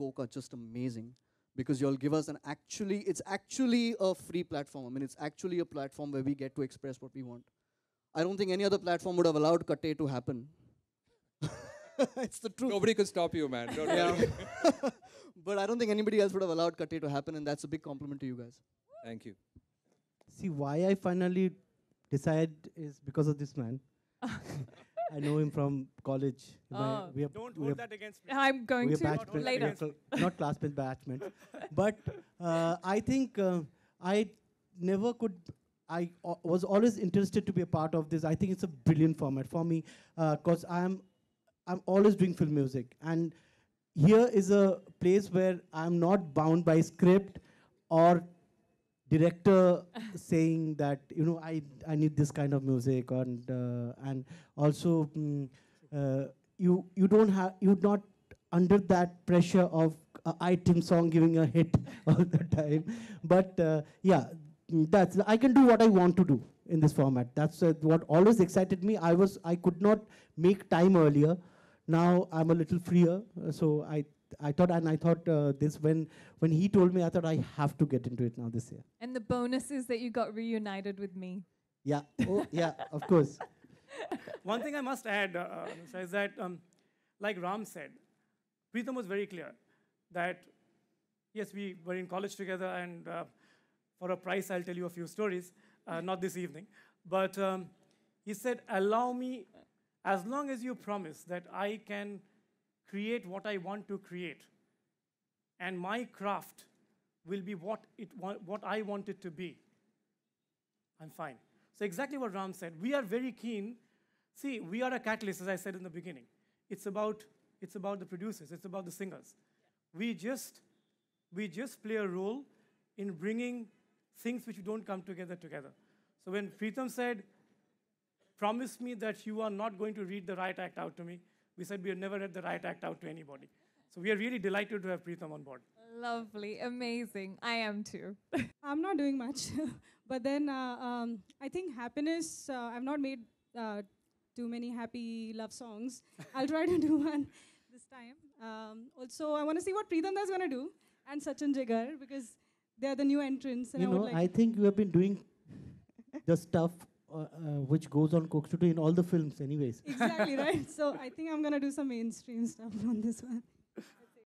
Coke are just amazing because you'll give us an actually, it's actually a free platform. I mean, it's actually a platform where we get to express what we want. I don't think any other platform would have allowed Kate to happen. it's the truth. Nobody could stop you, man. yeah. but I don't think anybody else would have allowed Kate to happen, and that's a big compliment to you guys. Thank you. See, why I finally decided is because of this man. I know him from college. Oh. we are, don't we hold are, that against me. I'm going to batch not later. not classmate, batchmates. But uh, I think uh, I never could. I was always interested to be a part of this. I think it's a brilliant format for me because uh, I'm I'm always doing film music, and here is a place where I'm not bound by script or director saying that you know I I need this kind of music and uh, and also mm, uh, you you don't have you're not under that pressure of item song giving a hit all the time but uh, yeah mm, that's I can do what I want to do in this format that's uh, what always excited me I was I could not make time earlier now I'm a little freer uh, so I I thought, and I thought uh, this when when he told me, I thought I have to get into it now this year. And the bonus is that you got reunited with me. Yeah. Oh, yeah. Of course. One thing I must add uh, is that, um, like Ram said, Pritham was very clear that yes, we were in college together, and uh, for a price, I'll tell you a few stories. Uh, not this evening, but um, he said, allow me, as long as you promise that I can create what I want to create. And my craft will be what, it what I want it to be. I'm fine. So, exactly what Ram said. We are very keen. See, we are a catalyst, as I said in the beginning. It's about, it's about the producers, it's about the singers. We just, we just play a role in bringing things which don't come together together. So, when Preetam said, Promise me that you are not going to read the right act out to me, we said we had never read the riot act out to anybody. So we are really delighted to have Preetham on board. Lovely, amazing. I am too. I'm not doing much, but then uh, um, I think happiness. Uh, I've not made uh, too many happy love songs. I'll try to do one this time. Um, also, I want to see what Preetham is going to do and Sachin Jigar because they are the new entrants. you I know, like I think you have been doing the stuff uh, uh, which goes on Coke in all the films, anyways. Exactly, right? So I think I'm going to do some mainstream stuff on this one.